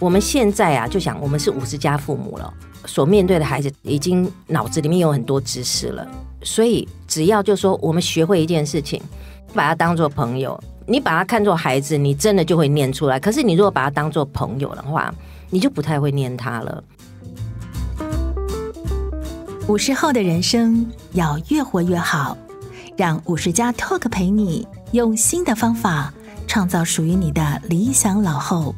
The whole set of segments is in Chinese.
我们现在啊，就想我们是五十加父母了，所面对的孩子已经脑子里面有很多知识了，所以只要就说我们学会一件事情，把它当做朋友，你把它看作孩子，你真的就会念出来。可是你如果把它当做朋友的话，你就不太会念他了。五十后的人生要越活越好，让五十加 Talk 陪你用新的方法创造属于你的理想老后。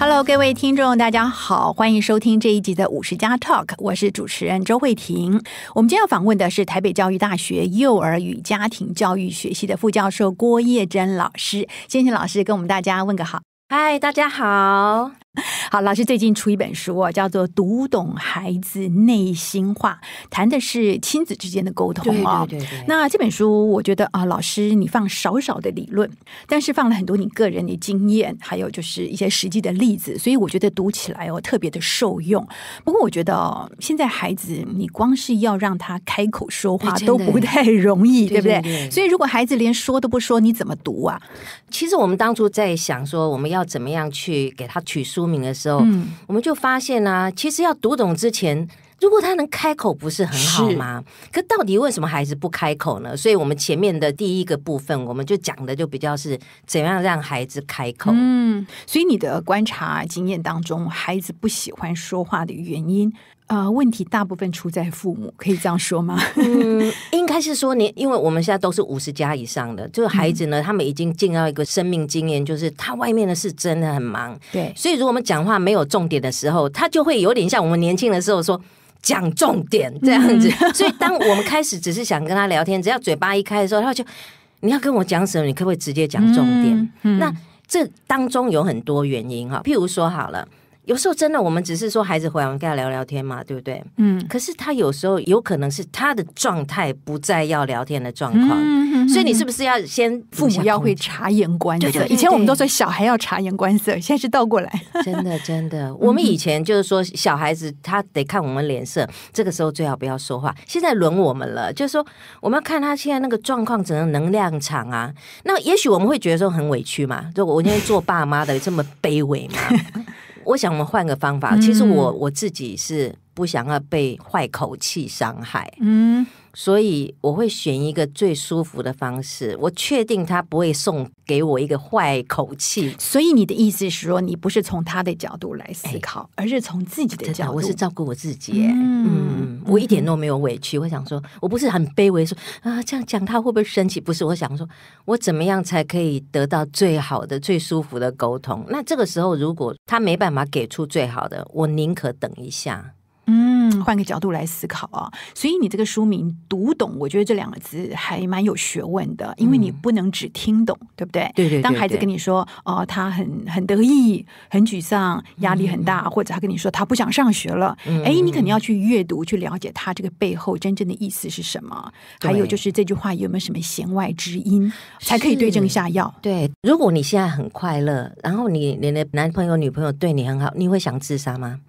Hello，各位听众，大家好，欢迎收听这一集的五十家 Talk，我是主持人周慧婷。我们今天要访问的是台北教育大学幼儿与家庭教育学系的副教授郭叶珍老师，谢谢老师跟我们大家问个好。嗨，大家好。好，老师最近出一本书啊，叫做《读懂孩子内心话》，谈的是亲子之间的沟通啊。那这本书我觉得啊，老师你放少少的理论，但是放了很多你个人的经验，还有就是一些实际的例子，所以我觉得读起来哦特别的受用。不过我觉得现在孩子，你光是要让他开口说话都不太容易，对不对？所以如果孩子连说都不说，你怎么读啊？其实我们当初在想说，我们要怎么样去给他取书。书名的时候，我们就发现啊，其实要读懂之前，如果他能开口，不是很好吗？可到底为什么孩子不开口呢？所以我们前面的第一个部分，我们就讲的就比较是怎样让孩子开口。嗯，所以你的观察经验当中，孩子不喜欢说话的原因。啊，问题大部分出在父母，可以这样说吗？嗯，应该是说，你，因为我们现在都是五十家以上的，就是孩子呢，他们已经进到一个生命经验，就是他外面的事真的很忙。对，所以如果我们讲话没有重点的时候，他就会有点像我们年轻的时候说讲重点这样子。所以当我们开始只是想跟他聊天，只要嘴巴一开的时候，他就你要跟我讲什么？你可不可以直接讲重点？那这当中有很多原因哈，譬如说，好了。有时候真的，我们只是说孩子回来，我们跟他聊聊天嘛，对不对？嗯。可是他有时候有可能是他的状态不再要聊天的状况，所以你是不是要先父母要会察言观色？以前我们都说小孩要察言观色，现在是倒过来。真 的，真的，我们以前就是说小孩子他得看我们脸色，这个时候最好不要说话。现在轮我们了，就是说我们要看他现在那个状况，整个能量场啊。那也许我们会觉得说很委屈嘛，就我今天做爸妈的这么卑微嘛。我想我们换个方法。其实我我自己是不想要被坏口气伤害。嗯。所以我会选一个最舒服的方式，我确定他不会送给我一个坏口气。所以你的意思是说，你不是从他的角度来思考，而是从自己的角度？我是照顾我自己，嗯，我一点都没有委屈。我想说，我不是很卑微，说啊，这样讲他会不会生气？不是，我想说，我怎么样才可以得到最好的、最舒服的沟通？那这个时候，如果他没办法给出最好的，我宁可等一下。换个角度来思考啊！所以你这个书名“读懂”，我觉得这两个字还蛮有学问的，因为你不能只听懂，对不对？对对。当孩子跟你说：“哦，他很很得意，很沮丧，压力很大，或者他跟你说他不想上学了。”哎，你肯定要去阅读，去了解他这个背后真正的意思是什么。还有就是这句话有没有什么弦外之音，才可以对症下药？对。如果你现在很快乐，然后你你的男朋友女朋友对你很好，你会想自杀吗？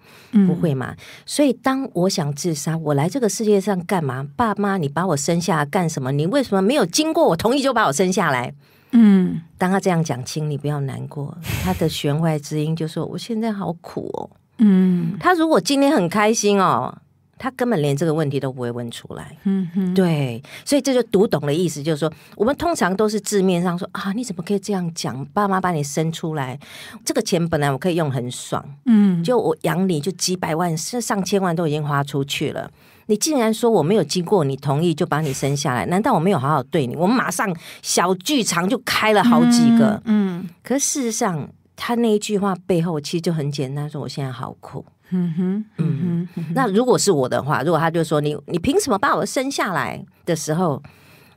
不会嘛。所以当我。我想自杀，我来这个世界上干嘛？爸妈，你把我生下干什么？你为什么没有经过我同意就把我生下来？嗯，当他这样讲清，你不要难过，他的弦外之音就说我现在好苦哦。嗯，他如果今天很开心哦。他根本连这个问题都不会问出来，嗯哼，对，所以这就读懂了意思，就是说，我们通常都是字面上说啊，你怎么可以这样讲？爸妈把你生出来，这个钱本来我可以用很爽，嗯，就我养你就几百万是上千万都已经花出去了，你竟然说我没有经过你同意就把你生下来，难道我没有好好对你？我们马上小剧场就开了好几个，嗯，可事实上。他那一句话背后其实就很简单，说我现在好苦。嗯哼，嗯哼。那如果是我的话，如果他就说你，你凭什么把我生下来的时候，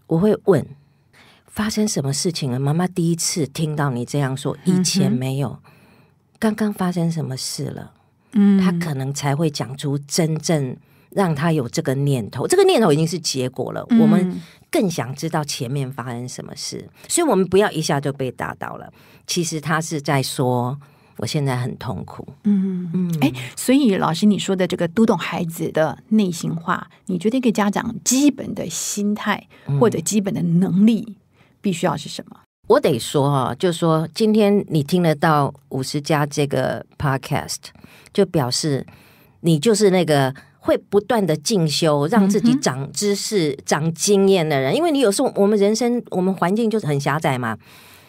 我会问发生什么事情了？妈妈第一次听到你这样说，以前没有。刚刚发生什么事了？嗯，他可能才会讲出真正让他有这个念头。这个念头已经是结果了。我们。更想知道前面发生什么事，所以我们不要一下就被打倒了。其实他是在说，我现在很痛苦。嗯嗯嗯。哎，所以老师你说的这个读懂孩子的内心话，你觉得一个家长基本的心态或者基本的能力必须要是什么？我得说哈，就说今天你听得到五十加这个 podcast，就表示你就是那个。会不断的进修，让自己长知识、长经验的人，因为你有时候我们人生、我们环境就是很狭窄嘛，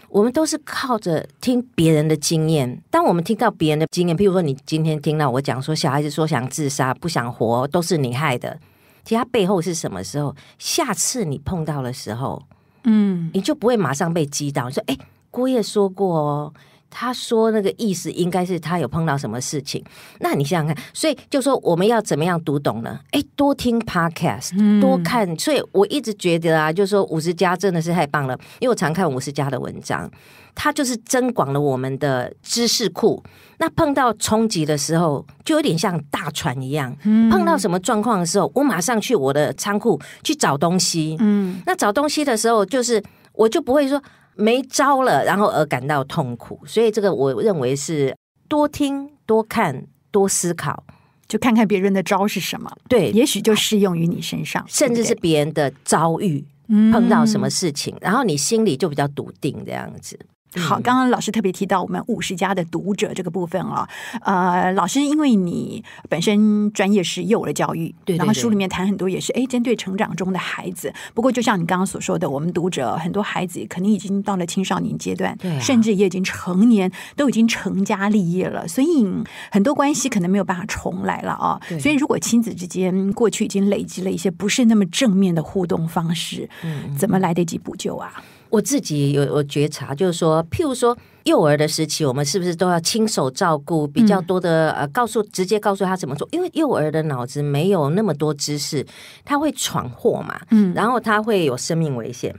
我们都是靠着听别人的经验。当我们听到别人的经验，譬如说你今天听到我讲说小孩子说想自杀、不想活，都是你害的，其他背后是什么时候？下次你碰到的时候，嗯，你就不会马上被击倒。说，哎，郭爷说过。哦。他说那个意思应该是他有碰到什么事情，那你想想看，所以就说我们要怎么样读懂呢？哎，多听 podcast，多看。所以我一直觉得啊，就是说五十家真的是太棒了，因为我常看五十家的文章，它就是增广了我们的知识库。那碰到冲击的时候，就有点像大船一样，碰到什么状况的时候，我马上去我的仓库去找东西。嗯，那找东西的时候，就是我就不会说。没招了，然后而感到痛苦，所以这个我认为是多听、多看、多思考，就看看别人的招是什么，对，也许就适用于你身上，甚至是别人的遭遇碰到什么事情，然后你心里就比较笃定这样子。好，刚刚老师特别提到我们五十家的读者这个部分啊，呃，老师因为你本身专业是幼儿教育，对，然后书里面谈很多也是，哎，针对成长中的孩子。不过就像你刚刚所说的，我们读者很多孩子可能已经到了青少年阶段，对，甚至也已经成年，都已经成家立业了，所以很多关系可能没有办法重来了啊。所以如果亲子之间过去已经累积了一些不是那么正面的互动方式，嗯，怎么来得及补救啊？我自己有有觉察，就是说，譬如说，幼儿的时期，我们是不是都要亲手照顾比较多的？呃，告诉直接告诉他怎么做，因为幼儿的脑子没有那么多知识，他会闯祸嘛。嗯。然后他会有生命危险，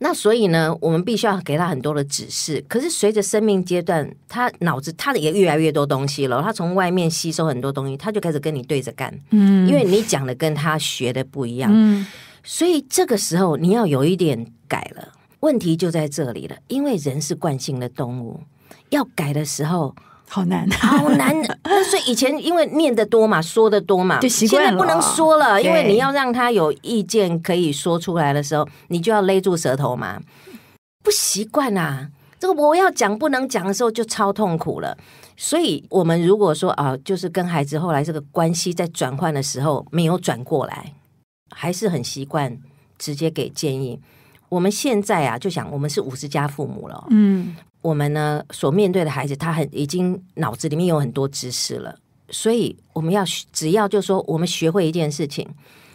那所以呢，我们必须要给他很多的指示。可是随着生命阶段，他脑子他的也越来越多东西了，他从外面吸收很多东西，他就开始跟你对着干。嗯。因为你讲的跟他学的不一样，嗯，所以这个时候你要有一点改了。问题就在这里了，因为人是惯性的动物，要改的时候好难，好难。所以以前因为念得多嘛，说得多嘛，就习惯现在不能说了，因为你要让他有意见可以说出来的时候，你就要勒住舌头嘛。不习惯啊，这个我要讲不能讲的时候就超痛苦了。所以，我们如果说啊，就是跟孩子后来这个关系在转换的时候没有转过来，还是很习惯直接给建议。我们现在啊，就想我们是五十加父母了，嗯，我们呢所面对的孩子，他很已经脑子里面有很多知识了，所以我们要只要就说我们学会一件事情，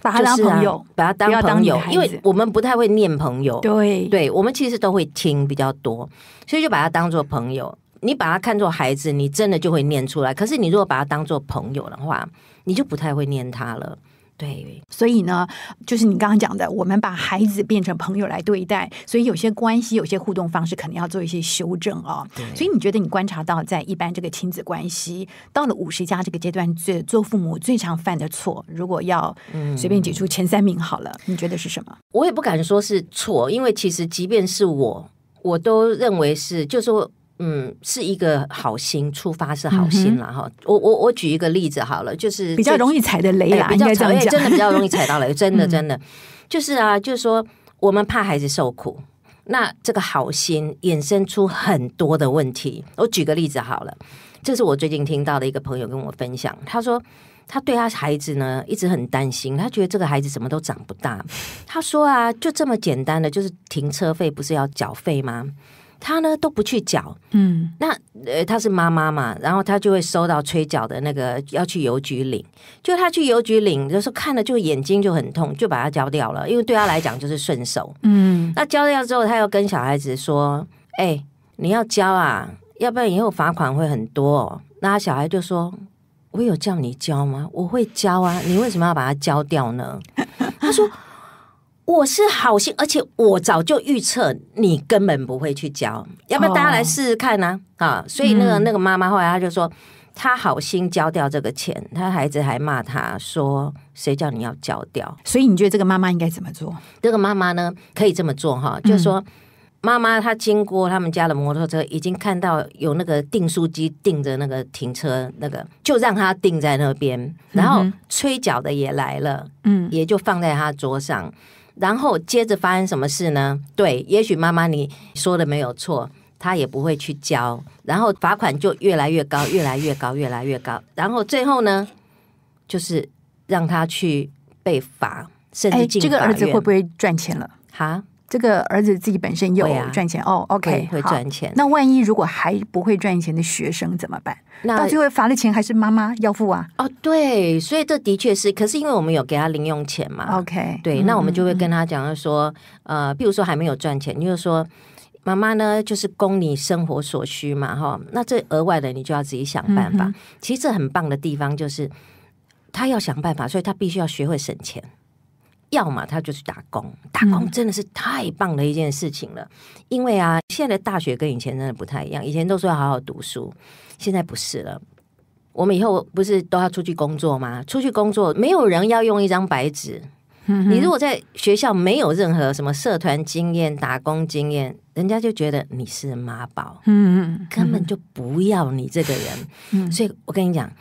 把他当朋友，把他当朋友，因为我们不太会念朋友，对，对我们其实都会听比较多，所以就把他当做朋友。你把他看作孩子，你真的就会念出来。可是你如果把他当做朋友的话，你就不太会念他了。对，所以呢，就是你刚刚讲的，我们把孩子变成朋友来对待，所以有些关系、有些互动方式，可能要做一些修正啊。所以你觉得你观察到，在一般这个亲子关系到了五十加这个阶段，最做父母最常犯的错，如果要随便举出前三名好了，你觉得是什么？我也不敢说是错，因为其实即便是我，我都认为是，就说。嗯，是一个好心出发是好心了哈。我我我举一个例子好了，就是比较容易踩的雷啦，应该这踩真的比较容易踩到雷。真的真的就是啊，就是说我们怕孩子受苦，那这个好心衍生出很多的问题。我举个例子好了，这是我最近听到的一个朋友跟我分享，他说他对他孩子呢一直很担心，他觉得这个孩子怎么都长不大。他说啊，就这么简单的，就是停车费不是要缴费吗？他呢都不去缴，嗯，那呃他是妈妈嘛，然后他就会收到催缴的那个要去邮局领，就他去邮局领的时候看了就眼睛就很痛，就把它交掉了，因为对他来讲就是顺手，嗯，那交掉之后他又跟小孩子说，哎，你要交啊，要不然以后罚款会很多。那小孩就说，我有叫你交吗？我会交啊，你为什么要把它交掉呢？他说。我是好心，而且我早就预测你根本不会去交，要不要大家来试试看呢？啊，所以那个那个妈妈后来她就说，她好心交掉这个钱，她孩子还骂她说：“谁叫你要交掉？”所以你觉得这个妈妈应该怎么做？这个妈妈呢，可以这么做哈，就是说妈妈她经过他们家的摩托车，已经看到有那个订书机订着那个停车那个，就让他订在那边，然后催缴的也来了，嗯，也就放在他桌上。然后接着发生什么事呢？对，也许妈妈你说的没有错，他也不会去交，然后罚款就越来越高，越来越高，越来越高。然后最后呢，就是让他去被罚，甚至进这个儿子会不会赚钱了？哈？这个儿子自己本身有赚钱哦，OK，会赚钱。那万一如果还不会赚钱的学生怎么办？那到最后罚的钱还是妈妈要付啊？哦，对，所以这的确是，可是因为我们有给他零用钱嘛，OK，对，那我们就会跟他讲说，呃，比如说还没有赚钱，你就说妈妈呢就是供你生活所需嘛，哈，那这额外的你就要自己想办法。其实这很棒的地方就是他要想办法，所以他必须要学会省钱。要么他就去打工，打工真的是太棒的一件事情了。因为啊，现在的大学跟以前真的不太一样，以前都说要好好读书，现在不是了。我们以后不是都要出去工作吗？出去工作，没有人要用一张白纸。你如果在学校没有任何什么社团经验、打工经验，人家就觉得你是妈宝，嗯，根本就不要你这个人。嗯，所以我跟你讲。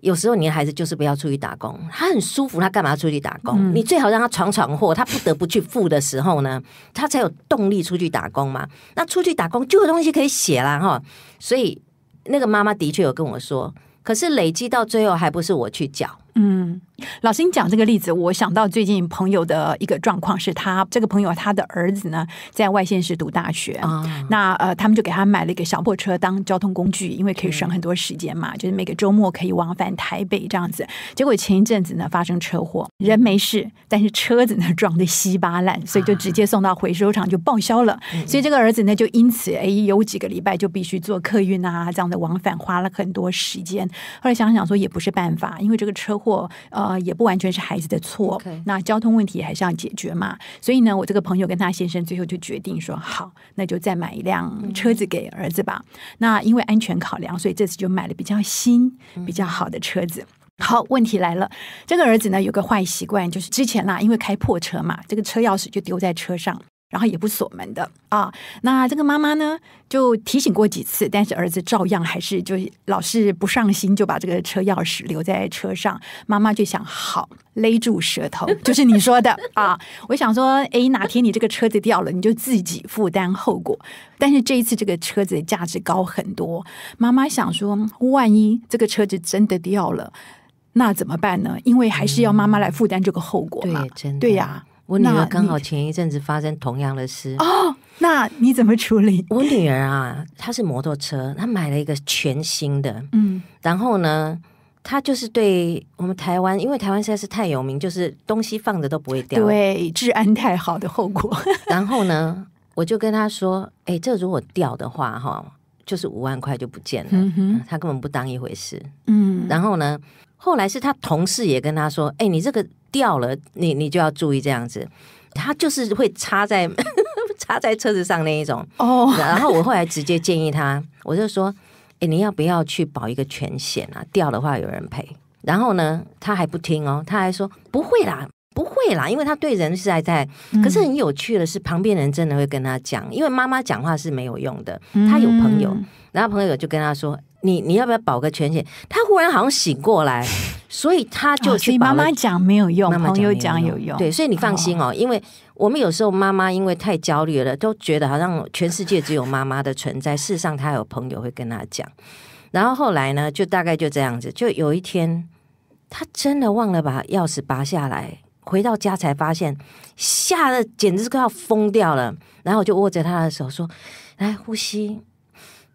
有时候你的孩子就是不要出去打工，他很舒服，他干嘛出去打工？你最好让他闯闯祸，他不得不去付的时候呢，他才有动力出去打工嘛。那出去打工就有东西可以写了哈。所以那个妈妈的确有跟我说，可是累积到最后还不是我去缴。嗯，老师，你讲这个例子，我想到最近朋友的一个状况是，他这个朋友他的儿子呢，在外县市读大学啊。那呃，他们就给他买了一个小破车当交通工具，因为可以省很多时间嘛，就是每个周末可以往返台北这样子。结果前一阵子呢发生车祸，人没事，但是车子呢撞得稀巴烂，所以就直接送到回收厂就报销了。所以这个儿子呢就因此哎有几个礼拜就必须坐客运啊这样的往返，花了很多时间。后来想想说也不是办法，因为这个车。或呃，也不完全是孩子的错。那交通问题还是要解决嘛。所以呢，我这个朋友跟他先生最后就决定说，好，那就再买一辆车子给儿子吧。那因为安全考量，所以这次就买了比较新、比较好的车子。好，问题来了，这个儿子呢有个坏习惯，就是之前啦，因为开破车嘛，这个车钥匙就丢在车上。然后也不锁门的啊，那这个妈妈呢就提醒过几次，但是儿子照样还是就老是不上心，就把这个车钥匙留在车上。妈妈就想，好勒住舌头，就是你说的啊。我想说，哎，哪天你这个车子掉了，你就自己负担后果。但是这一次这个车子的价值高很多，妈妈想说，万一这个车子真的掉了，那怎么办呢？因为还是要妈妈来负担这个后果嘛，对呀。我女儿刚好前一阵子发生同样的事哦，那你怎么处理？我女儿啊，她是摩托车，她买了一个全新的，嗯，然后呢，她就是对我们台湾，因为台湾实在是太有名，就是东西放着都不会掉，对，治安太好的后果。然后呢，我就跟她说，哎，这如果掉的话，哈，就是五万块就不见了。嗯她根本不当一回事。嗯，然后呢，后来是她同事也跟她说，哎，你这个。掉了，你你就要注意这样子，他就是会插在 插在车子上那一种哦。然后我后来直接建议他，我就说：“哎，你要不要去保一个全险啊？掉的话有人赔。”然后呢，他还不听哦，他还说：“不会啦，不会啦。”因为他对人是还在。可是很有趣的是，旁边人真的会跟他讲，因为妈妈讲话是没有用的。他有朋友，然后朋友就跟他说：“你你要不要保个全险？”他忽然好像醒过来。所以他就去妈妈讲没有用，朋友讲有用。对，所以你放心哦，因为我们有时候妈妈因为太焦虑了，都觉得好像全世界只有妈妈的存在。事实上，他有朋友会跟他讲。然后后来呢，就大概就这样子。就有一天，他真的忘了把钥匙拔下来，回到家才发现，吓得简直是快要疯掉了。然后我就握着他的手说：“来，呼吸。”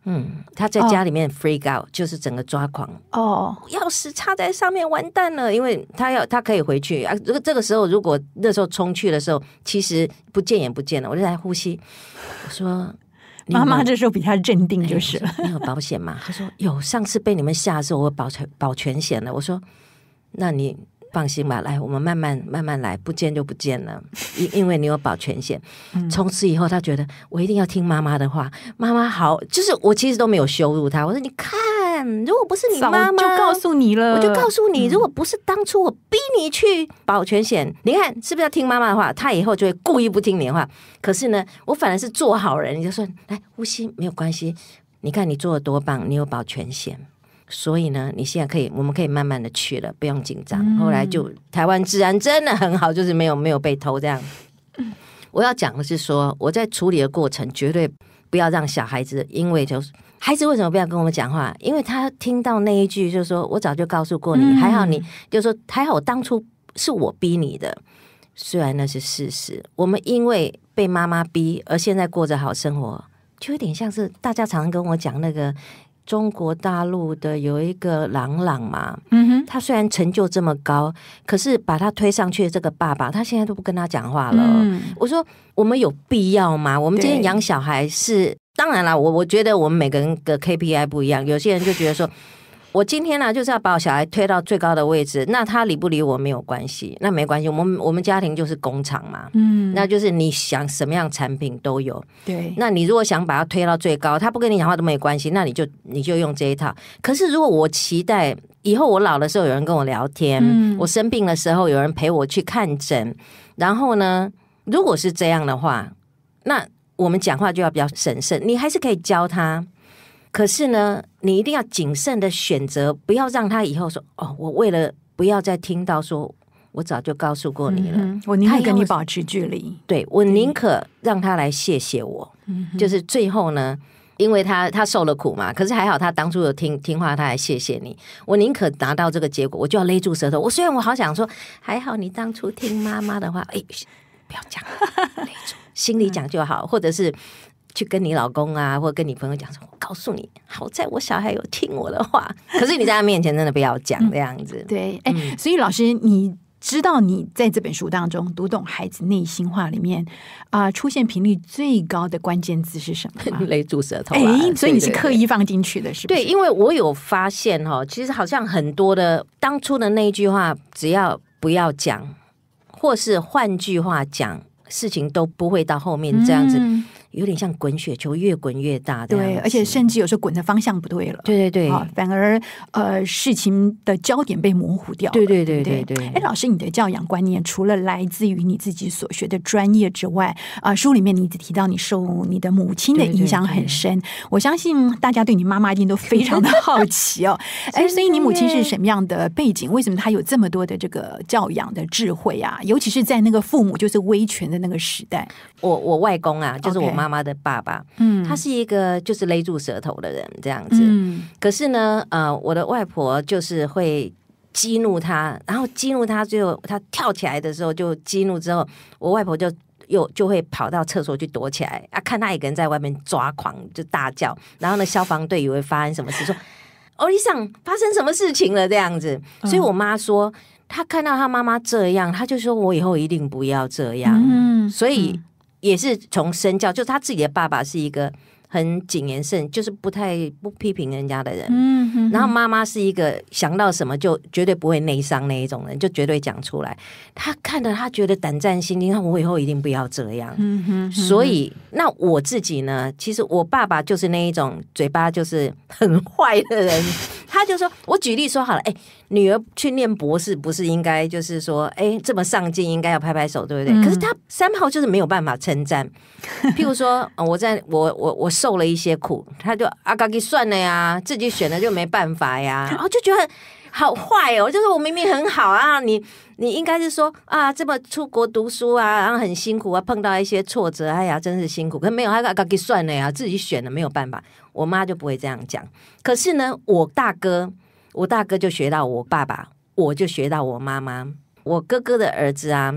嗯，他在家里面 freak out，就是整个抓狂。哦，钥匙插在上面，完蛋了，因为他要，他可以回去啊。如果这个时候，如果那时候冲去的时候，其实不见也不见了。我就在呼吸，我说 妈妈，这时候比较镇定就是了。有保险嘛？他说有，上次被你们吓的时候，我保全保全险了。我说，那你。放心吧，来，我们慢慢慢慢来，不见就不见了，因因为你有保全险。从此以后，他觉得我一定要听妈妈的话。妈妈好，就是我其实都没有羞辱他。我说你看，如果不是你妈妈，就告诉你了，我就告诉你，如果不是当初我逼你去保全险，你看是不是要听妈妈的话？他以后就会故意不听你的话。可是呢，我反而是做好人，你就说来呼吸没有关系。你看你做的多棒，你有保全险。所以呢，你现在可以，我们可以慢慢的去了，不用紧张。后来就台湾治安真的很好，就是没有没有被偷这样。我要讲的是说，我在处理的过程绝对不要让小孩子，因为就是孩子为什么不要跟我们讲话？因为他听到那一句就是说我早就告诉过你，还好你就是说还好，当初是我逼你的，虽然那是事实。我们因为被妈妈逼，而现在过着好生活，就有点像是大家常常跟我讲那个。中国大陆的有一个朗朗嘛，嗯哼，他虽然成就这么高，可是把他推上去的这个爸爸，他现在都不跟他讲话了。我说，我们有必要吗？我们今天养小孩是，当然啦，我我觉得我们每个人的 KPI 不一样，有些人就觉得说。我今天呢，就是要把我小孩推到最高的位置。那他理不理我没有关系，那没关系。我们我们家庭就是工厂嘛，嗯，那就是你想什么样产品都有。对，那你如果想把他推到最高，他不跟你讲话都没关系。那你就你就用这一套。可是如果我期待以后我老的时候有人跟我聊天，我生病的时候有人陪我去看诊，然后呢，如果是这样的话，那我们讲话就要比较审慎。你还是可以教他。可是呢，你一定要谨慎的选择，不要让他以后说哦，我为了不要再听到，说我早就告诉过你了，我宁愿跟你保持距离。对我宁可让他来谢谢我，就是最后呢，因为他他受了苦嘛，可是还好他当初有听听话，他来谢谢你。我宁可拿到这个结果，我就要勒住舌头。我虽然我好想说，还好你当初听妈妈的话，哎，不要讲，心里讲就好，或者是。去跟你老公啊，或跟你朋友讲说：“我告诉你，好在我小孩有听我的话。”可是你在他面前真的不要讲这样子。对，哎，所以老师，你知道你在这本书当中读懂孩子内心话里面啊，出现频率最高的关键字是什么？勒住舌头。哎，所以你是刻意放进去的是？对，因为我有发现哦，其实好像很多的当初的那一句话，只要不要讲，或是换句话讲，事情都不会到后面这样子。有点像滚雪球，越滚越大，对，而且甚至有时候滚的方向不对了，对对对，反而呃，事情的焦点被模糊掉。对对对对对。哎，老师，你的教养观念除了来自于你自己所学的专业之外，啊，书里面你直提到你受你的母亲的影响很深。我相信大家对你妈妈一定都非常的好奇哦。哎，所以你母亲是什么样的背景？为什么她有这么多的这个教养的智慧啊？尤其是在那个父母就是威权的那个时代。我我外公啊，就是我妈妈的爸爸，嗯、他是一个就是勒住舌头的人这样子。可是呢，呃，我的外婆就是会激怒他，然后激怒他，最后他跳起来的时候就激怒之后，我外婆就又就会跑到厕所去躲起来啊，看他一个人在外面抓狂就大叫。然后呢，消防队以为发生什么事，说欧你想发生什么事情了这样子。所以我妈说，她看到她妈妈这样，她就说我以后一定不要这样。嗯，所以。也是从身教，就是他自己的爸爸是一个很谨言慎，就是不太不批评人家的人。嗯然后妈妈是一个想到什么就绝对不会内伤那一种人，就绝对讲出来。他看到他觉得胆战心惊，他我以后一定不要这样。嗯哼。所以那我自己呢，其实我爸爸就是那一种嘴巴就是很坏的人。他就说：“我举例说好了，哎，女儿去念博士不是应该就是说，哎，这么上进应该要拍拍手，对不对？可是他三炮就是没有办法称赞。譬如说，我在我我我受了一些苦，他就阿嘎给算了呀，自己选的就没办法呀，然 后就觉得好坏哦，就是我明明很好啊，你你应该是说啊，这么出国读书啊，然后很辛苦啊，碰到一些挫折，哎呀，真是辛苦，可是没有阿嘎给算了呀，自己选的没有办法。”我妈就不会这样讲，可是呢，我大哥，我大哥就学到我爸爸，我就学到我妈妈。我哥哥的儿子啊，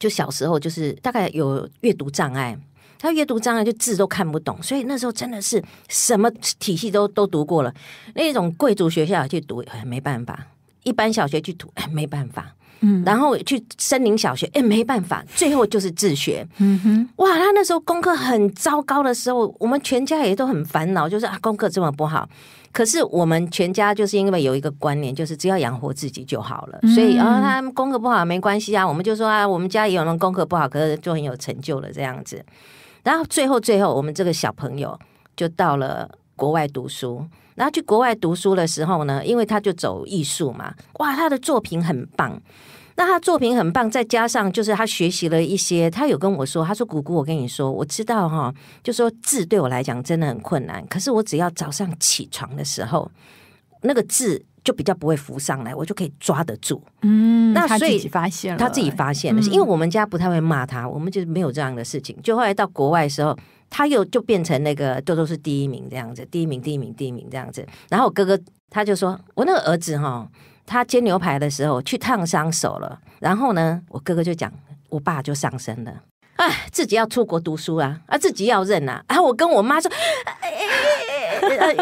就小时候就是大概有阅读障碍，他阅读障碍就字都看不懂，所以那时候真的是什么体系都都读过了，那种贵族学校去读，没办法。一般小学去读哎，没办法，嗯，然后去森林小学哎，没办法，最后就是自学，嗯哼，哇，他那时候功课很糟糕的时候，我们全家也都很烦恼，就是啊，功课这么不好，可是我们全家就是因为有一个观念，就是只要养活自己就好了，所以啊、后他功课不好没关系啊，我们就说啊，我们家也有人功课不好，可是就很有成就了这样子，然后最后最后，我们这个小朋友就到了国外读书。然后去国外读书的时候呢，因为他就走艺术嘛，哇，他的作品很棒。那他作品很棒，再加上就是他学习了一些，他有跟我说，他说：“姑姑，我跟你说，我知道哈，就说字对我来讲真的很困难，可是我只要早上起床的时候，那个字就比较不会浮上来，我就可以抓得住。”嗯，那所以发现了，他自己发现了，因为我们家不太会骂他，我们就没有这样的事情。就后来到国外的时候。他又就变成那个豆豆是第一名这样子，第一名，第一名，第一名这样子。然后我哥哥他就说我那个儿子哈，他煎牛排的时候去烫伤手了。然后呢，我哥哥就讲，我爸就上身了。哎，自己要出国读书啊，啊，自己要认啊，啊，我跟我妈说。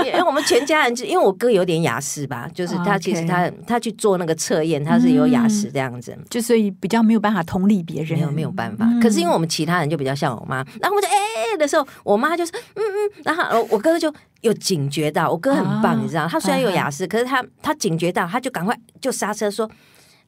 因为我们全家人，就因为我哥有点雅思吧，就是他其实他他去做那个测验，他是有雅思这样子，就所以比较没有办法同理别人，没有没有办法。可是因为我们其他人就比较像我妈，然后我就哎哎的时候，我妈就是嗯嗯，然后我哥哥就有警觉到，我哥很棒，你知道，他虽然有雅士，可是他他警觉到，他就赶快就刹车说，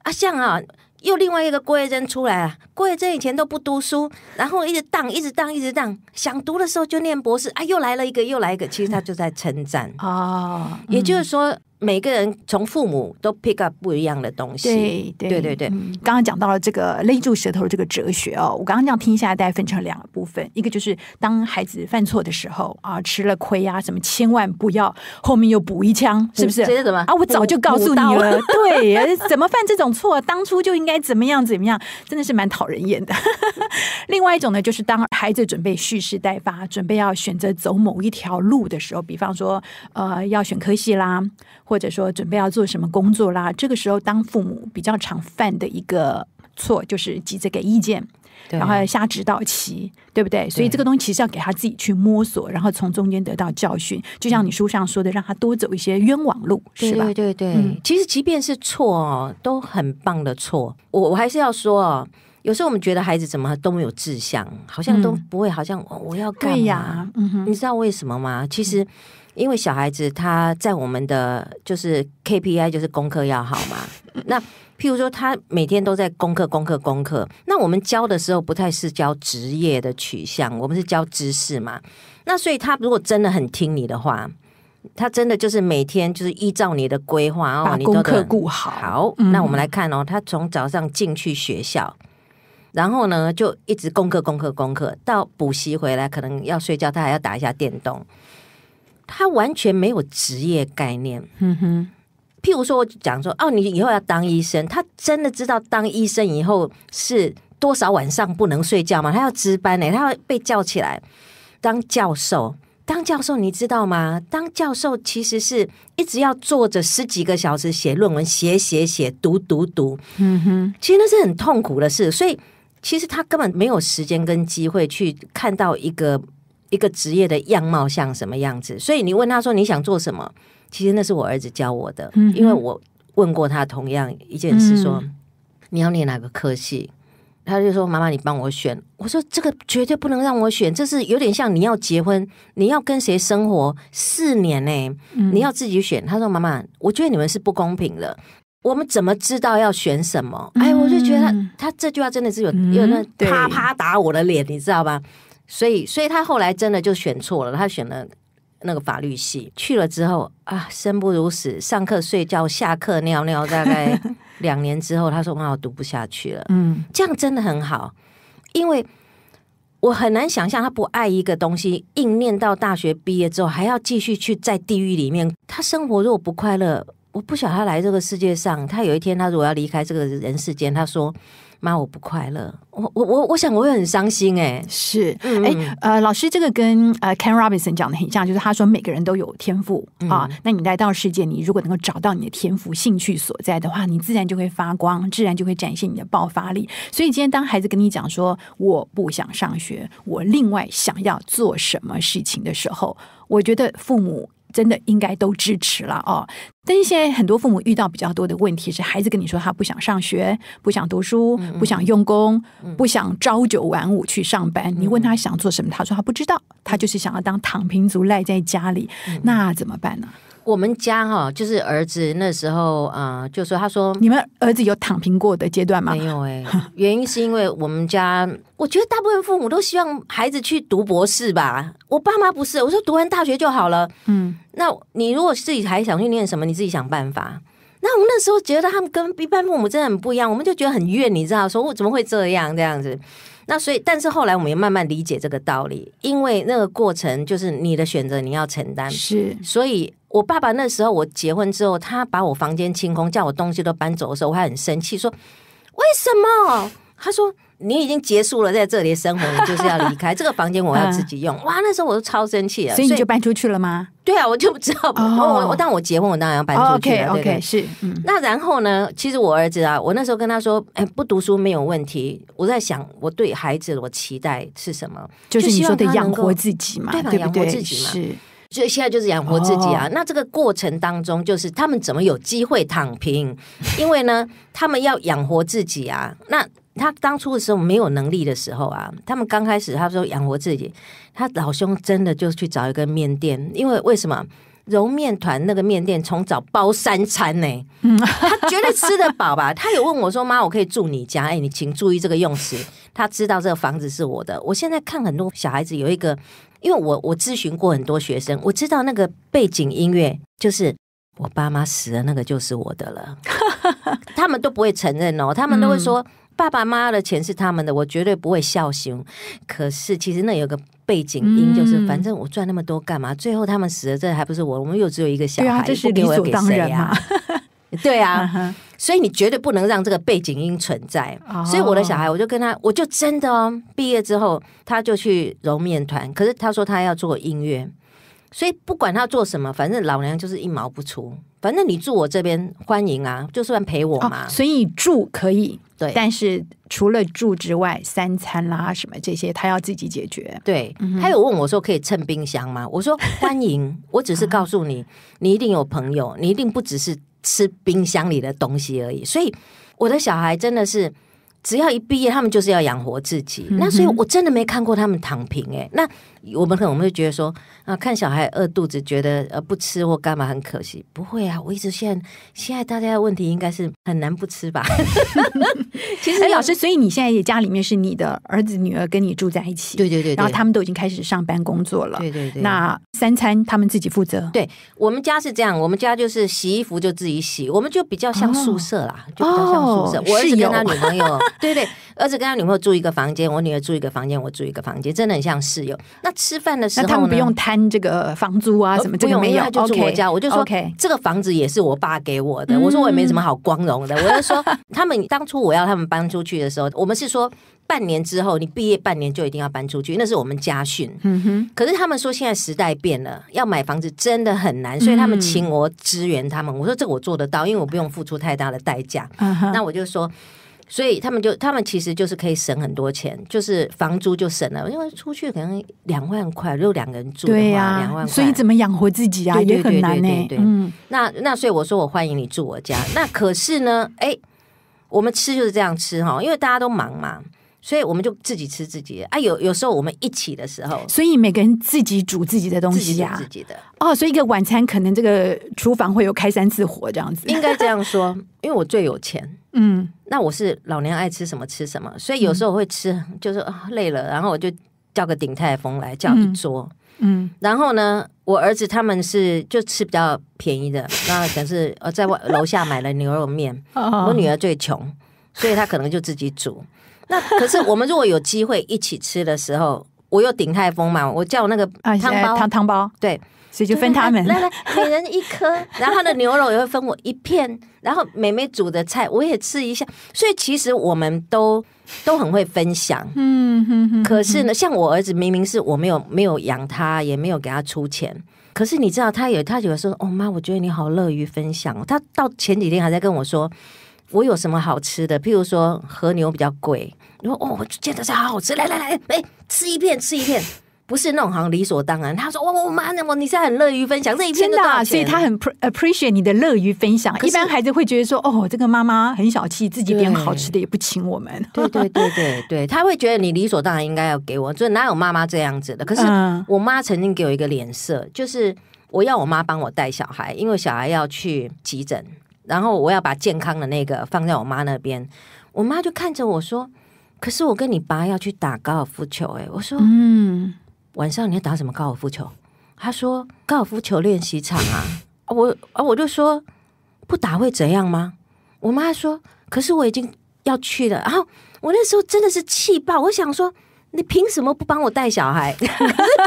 阿像啊。又另外一个郭跃珍出来了，郭跃珍以前都不读书，然后一直当，一直当，一直当，想读的时候就念博士，啊，又来了一个，又来一个，其实他就在称赞啊，也就是说。每个人从父母都 pick up 不一样的东西。对对对对，刚刚讲到了这个勒住舌头这个哲学哦，我刚刚这样听下来，大家分成两个部分，一个就是当孩子犯错的时候啊，吃了亏啊，什么千万不要后面又补一枪，是不是？什么啊？我早就告诉你了，对，怎么犯这种错，当初就应该怎么样怎么样，真的是蛮讨人厌的。另外一种呢，就是当孩子准备蓄势待发，准备要选择走某一条路的时候，比方说呃，要选科系啦。或者说准备要做什么工作啦，这个时候当父母比较常犯的一个错就是急着给意见，然后下指导棋，对不对？所以这个东西其实要给他自己去摸索，然后从中间得到教训。就像你书上说的，让他多走一些冤枉路，是吧？对对对。其实即便是错哦，都很棒的错。我我还是要说，有时候我们觉得孩子怎么都没有志向，好像都不会，好像我要干嘛？你知道为什么吗？其实。因为小孩子他在我们的就是 KPI 就是功课要好嘛，那譬如说他每天都在功课功课功课，那我们教的时候不太是教职业的取向，我们是教知识嘛。那所以他如果真的很听你的话，他真的就是每天就是依照你的规划哦，你功课顾好。好，那我们来看哦，他从早上进去学校，然后呢就一直功课功课功课，到补习回来可能要睡觉，他还要打一下电动。他完全没有职业概念。嗯哼，譬如说我讲说，哦，你以后要当医生，他真的知道当医生以后是多少晚上不能睡觉吗？他要值班呢，他要被叫起来。当教授，当教授，你知道吗？当教授其实是一直要坐着十几个小时写论文，写写写，读读读。嗯哼，其实那是很痛苦的事。所以，其实他根本没有时间跟机会去看到一个。一个职业的样貌像什么样子？所以你问他说你想做什么？其实那是我儿子教我的，因为我问过他同样一件事，说你要念哪个科系，他就说妈妈你帮我选。我说这个绝对不能让我选，这是有点像你要结婚，你要跟谁生活四年呢？你要自己选。他说妈妈，我觉得你们是不公平的，我们怎么知道要选什么？哎，我就觉得他这句话真的是有有那啪啪打我的脸，你知道吧？所以，所以他后来真的就选错了，他选了那个法律系。去了之后啊，生不如死，上课睡觉，下课尿尿。大概 两年之后，他说：“哇，我读不下去了。”嗯，这样真的很好，因为我很难想象他不爱一个东西，硬念到大学毕业之后，还要继续去在地狱里面。他生活如果不快乐，我不晓得他来这个世界上。他有一天，他如果要离开这个人世间，他说。妈，我不快乐，我我我我想我会很伤心哎，是，哎，呃，老师这个跟呃 Ken Robinson 讲的很像，就是他说每个人都有天赋啊，那你来到世界，你如果能够找到你的天赋兴趣所在的话，你自然就会发光，自然就会展现你的爆发力。所以今天当孩子跟你讲说我不想上学，我另外想要做什么事情的时候，我觉得父母。真的应该都支持了哦，但是现在很多父母遇到比较多的问题是，孩子跟你说他不想上学，不想读书，不想用功，不想朝九晚五去上班。你问他想做什么，他说他不知道，他就是想要当躺平族，赖在家里。那怎么办呢？我们家哈，就是儿子那时候啊，就说他说，你们儿子有躺平过的阶段吗？没有哎，原因是因为我们家，我觉得大部分父母都希望孩子去读博士吧。我爸妈不是，我说读完大学就好了。嗯，那你如果自己还想去念什么，你自己想办法。那我们那时候觉得他们跟一般父母真的很不一样，我们就觉得很怨，你知道，说我怎么会这样这样子。那所以，但是后来我们也慢慢理解这个道理，因为那个过程就是你的选择，你要承担。是，所以我爸爸那时候我结婚之后，他把我房间清空，叫我东西都搬走的时候，我还很生气，说为什么？他说。你已经结束了在这里生活，你就是要离开 这个房间，我要自己用。哇，那时候我都超生气啊！所以你就搬出去了吗？对啊，我就不知道。我我但我结婚，我当然要搬出去了。OK OK，是。那然后呢？其实我儿子啊，我那时候跟他说：“哎，不读书没有问题。”我在想，我对孩子我期待是什么？就是希望他养活自己嘛，对吧？养活自己嘛，是。所以现在就是养活自己啊。那这个过程当中，就是他们怎么有机会躺平？因为呢，他们要养活自己啊。那。他当初的时候没有能力的时候啊，他们刚开始，他说养活自己。他老兄真的就去找一个面店，因为为什么揉面团那个面店从早包三餐呢？他绝对吃得饱吧？他有问我说：“妈，我可以住你家？”哎，你请注意这个用词，他知道这个房子是我的。我现在看很多小孩子有一个，因为我我咨询过很多学生，我知道那个背景音乐就是我爸妈死了，那个就是我的了。他们都不会承认哦，他们都会说。爸爸妈妈的钱是他们的，我绝对不会孝心。可是其实那有个背景音，就是反正我赚那么多干嘛？最后他们死了，这还不是我？我们又只有一个小孩，这是理所当然嘛？对啊，所以你绝对不能让这个背景音存在。所以我的小孩，我就跟他，我就真的哦，毕业之后他就去揉面团。可是他说他要做音乐。所以不管他做什么，反正老娘就是一毛不出。反正你住我这边，欢迎啊，就算陪我嘛。所以住可以，对。但是除了住之外，三餐啦什么这些，他要自己解决。对，他有问我说可以蹭冰箱吗？我说欢迎。我只是告诉你，你一定有朋友，你一定不只是吃冰箱里的东西而已。所以我的小孩真的是，只要一毕业，他们就是要养活自己。那所以我真的没看过他们躺平哎。那。我们可能会觉得说啊，看小孩饿肚子，觉得呃不吃或干嘛很可惜。不会啊，我一直现在现在大家的问题应该是很难不吃吧？其实，哎，老师，所以你现在也家里面是你的儿子、女儿跟你住在一起？对对对。然后他们都已经开始上班工作了。对对对。那三餐他们自己负责？对，我们家是这样，我们家就是洗衣服就自己洗，我们就比较像宿舍啦，就比较像宿舍。我儿子跟他女朋友，对对，儿子跟他女朋友住一个房间，我女儿住一个房间，我住一个房间，真的很像室友。那吃饭的时候，那他不用摊这个房租啊什么？不没有，就是我家。我就说，这个房子也是我爸给我的。我说我也没什么好光荣的。我就说，他们当初我要他们搬出去的时候，我们是说半年之后，你毕业半年就一定要搬出去，那是我们家训。嗯可是他们说现在时代变了，要买房子真的很难，所以他们请我支援他们。我说这我做得到，因为我不用付出太大的代价。那我就说。所以他们就他们其实就是可以省很多钱，就是房租就省了，因为出去可能两万块，如果两个人住的话，两万块。所以怎么养活自己啊？也很难呢。嗯，那那所以我说我欢迎你住我家。那可是呢，哎，我们吃就是这样吃哈，因为大家都忙嘛。所以我们就自己吃自己啊，有有时候我们一起的时候，所以每个人自己煮自己的东西呀，自己的哦，所以一个晚餐可能这个厨房会有开三次火这样子，应该这样说，因为我最有钱，嗯，那我是老娘爱吃什么吃什么，所以有时候我会吃，就是累了，然后我就叫个顶泰丰来叫一桌，嗯，然后呢，我儿子他们是就吃比较便宜的，那可能是呃在外楼下买了牛肉面，我女儿最穷，所以她可能就自己煮。那可是我们如果有机会一起吃的时候，我又顶太丰嘛，我叫那个汤包汤汤包，对，所以就分他们来来每人一颗，然后的牛肉也会分我一片，然后妹妹煮的菜我也吃一下，所以其实我们都都很会分享，嗯，可是呢，像我儿子明明是我没有没有养他，也没有给他出钱，可是你知道他有他有的时候哦妈，我觉得你好乐于分享，他到前几天还在跟我说。我有什么好吃的？譬如说和牛比较贵，你说哦，我觉得是好好吃，来来来，哎，吃一片，吃一片，不是那种好像理所当然。他说，哇我妈，那么你是很乐于分享这一片的，所以他很 appreciate 你的乐于分享。一般孩子会觉得说，哦，这个妈妈很小气，自己点好吃的也不请我们。对对对对对，他会觉得你理所当然应该要给我，就哪有妈妈这样子的。可是我妈曾经给我一个脸色，就是我要我妈帮我带小孩，因为小孩要去急诊。然后我要把健康的那个放在我妈那边，我妈就看着我说：“可是我跟你爸要去打高尔夫球。”哎，我说：“嗯，晚上你要打什么高尔夫球？”他说：“高尔夫球练习场啊。”我啊，我就说：“不打会怎样吗？”我妈说：“可是我已经要去了。”然后我那时候真的是气爆，我想说。你凭什么不帮我带小孩？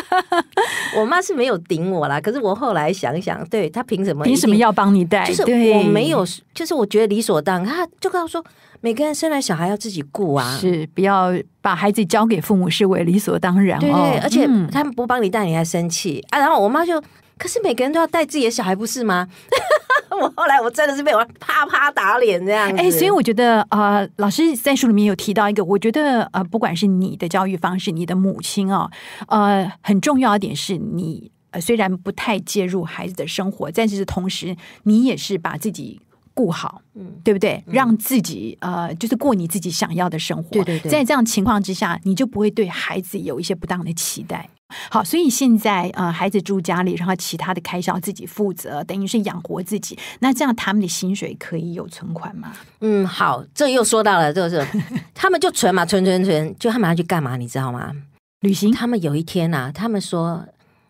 我妈是没有顶我啦。可是我后来想想，对她凭什么？凭什么要帮你带？就是我没有，就是我觉得理所当然。她就跟我说，每个人生来小孩要自己顾啊，是不要把孩子交给父母视为理所当然。对对，而且他们不帮你带你还生气啊。然后我妈就。可是每个人都要带自己的小孩，不是吗？我后来我真的是被我啪啪打脸这样。哎，所以我觉得啊，老师在书里面有提到一个，我觉得呃，不管是你的教育方式，你的母亲哦，呃，很重要一点是你虽然不太介入孩子的生活，但是同时你也是把自己顾好，嗯，对不对？让自己呃，就是过你自己想要的生活。对对对。在这样情况之下，你就不会对孩子有一些不当的期待。好，所以现在呃，孩子住家里，然后其他的开销自己负责，等于是养活自己。那这样他们的薪水可以有存款吗？嗯，好，这又说到了，就是 他们就存嘛，存存存，就他们要去干嘛？你知道吗？旅行。他们有一天呐，他们说，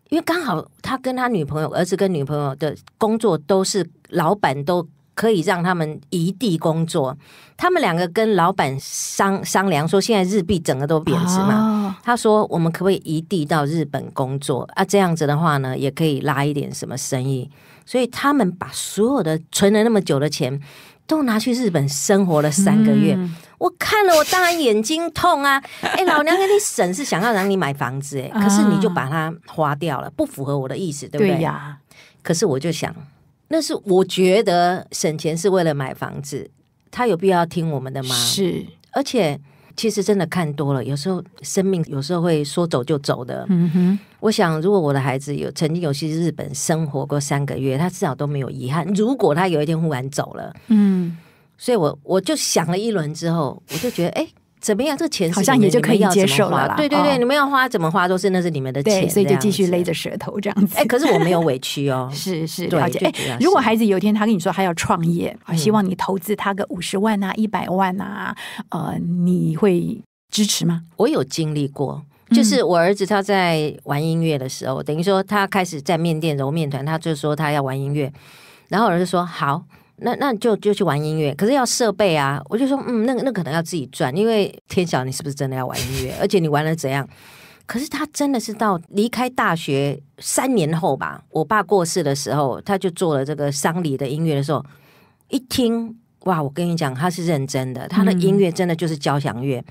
因为刚好他跟他女朋友，儿子跟女朋友的工作都是老板都。可以让他们移地工作。他们两个跟老板商商量说，现在日币整个都贬值嘛。他说：“我们可不可以移地到日本工作啊？这样子的话呢，也可以拉一点什么生意。”所以他们把所有的存了那么久的钱，都拿去日本生活了三个月。我看了，我当然眼睛痛啊！哎，老娘给你省是想要让你买房子，哎，可是你就把它花掉了，不符合我的意思，对不对呀？可是我就想。那是我觉得省钱是为了买房子，他有必要听我们的吗？是，而且其实真的看多了，有时候生命有时候会说走就走的。嗯哼，我想如果我的孩子有曾经有去日本生活过三个月，他至少都没有遗憾。如果他有一天忽然走了，嗯，所以我我就想了一轮之后，我就觉得哎。怎么样？这钱好像也就可以接受了。对对对，你们要花怎么花都是，那是你们的钱，所以就继续勒着舌头这样。哎，可是我没有委屈哦，是是了解。哎，如果孩子有一天他跟你说他要创业，希望你投资他个五十万呐、一百万呐，呃，你会支持吗？我有经历过，就是我儿子他在玩音乐的时候，等于说他开始在面店揉面团，他就说他要玩音乐，然后儿子说好。那那就就去玩音乐，可是要设备啊！我就说，嗯，那个那可能要自己赚，因为天晓你是不是真的要玩音乐，而且你玩了怎样？可是他真的是到离开大学三年后吧，我爸过世的时候，他就做了这个丧礼的音乐的时候，一听哇！我跟你讲，他是认真的，他的音乐真的就是交响乐。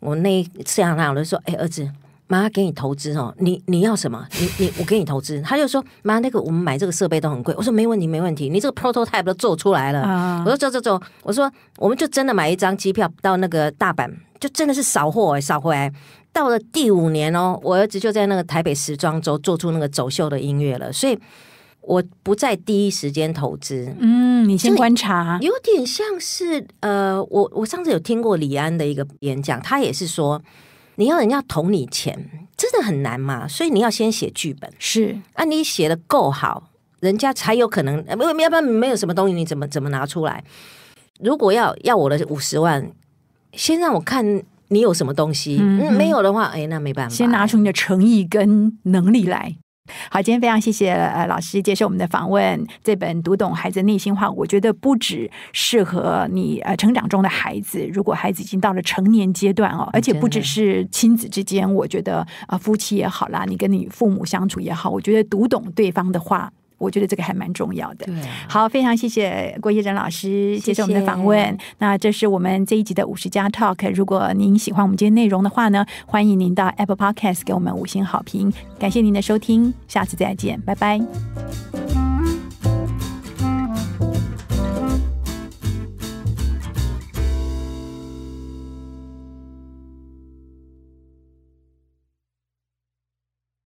我那次啊，他，我就说，哎，儿子。妈，给你投资哦，你你要什么？你你我给你投资。他就说，妈，那个我们买这个设备都很贵。我说没问题，没问题。你这个 prototype 都做出来了。我说走走走，我说我们就真的买一张机票到那个大阪，就真的是扫货哎，扫回来。到了第五年哦，我儿子就在那个台北时装周做出那个走秀的音乐了。所以我不在第一时间投资。嗯，你先观察，有点像是呃，我我上次有听过李安的一个演讲，他也是说。你要人家投你钱，真的很难嘛？所以你要先写剧本，是。那你写的够好，人家才有可能。没有，要不然没有什么东西，你怎么怎么拿出来？如果要要我的五十万，先让我看你有什么东西。没有的话，哎，那没办法，先拿出你的诚意跟能力来。好，今天非常谢谢呃老师接受我们的访问。这本《读懂孩子内心话》，我觉得不只适合你呃成长中的孩子，如果孩子已经到了成年阶段哦，而且不只是亲子之间，我觉得啊夫妻也好啦，你跟你父母相处也好，我觉得读懂对方的话。我觉得这个还蛮重要的。好，非常谢谢郭叶珍老师接受我们的访问。那这是我们这一集的五十加 Talk。如果您喜欢我们今天内容的话呢，欢迎您到 Apple Podcast 给我们五星好评。感谢您的收听，下次再见，拜拜。